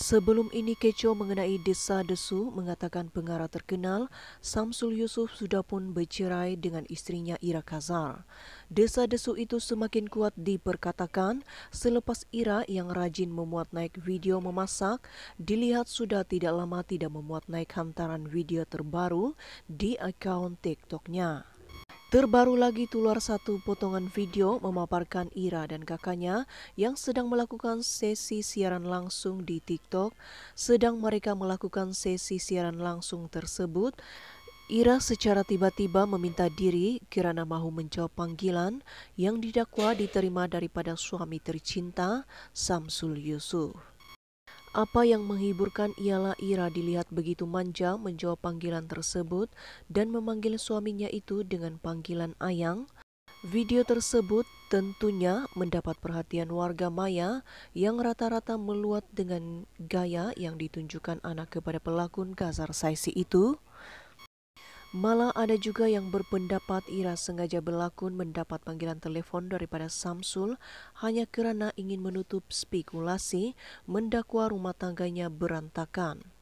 Sebelum ini kecoh mengenai desa desu mengatakan pengarah terkenal Samsul Yusuf sudah pun bercerai dengan istrinya Ira Kazar. Desa desu itu semakin kuat diperkatakan selepas Ira yang rajin memuat naik video memasak dilihat sudah tidak lama tidak memuat naik hantaran video terbaru di akaun TikToknya. Terbaru lagi tular satu potongan video memaparkan Ira dan kakaknya yang sedang melakukan sesi siaran langsung di TikTok. Sedang mereka melakukan sesi siaran langsung tersebut, Ira secara tiba-tiba meminta diri kirana mahu menjawab panggilan yang didakwa diterima daripada suami tercinta Samsul Yusuf. Apa yang menghiburkan ialah Ira dilihat begitu manja menjawab panggilan tersebut dan memanggil suaminya itu dengan panggilan Ayang. Video tersebut tentunya mendapat perhatian warga maya yang rata-rata meluat dengan gaya yang ditunjukkan anak kepada pelakon kasar Saisi itu. Malah ada juga yang berpendapat Ira sengaja berlakon mendapat panggilan telepon daripada Samsul hanya kerana ingin menutup spekulasi mendakwa rumah tangganya berantakan.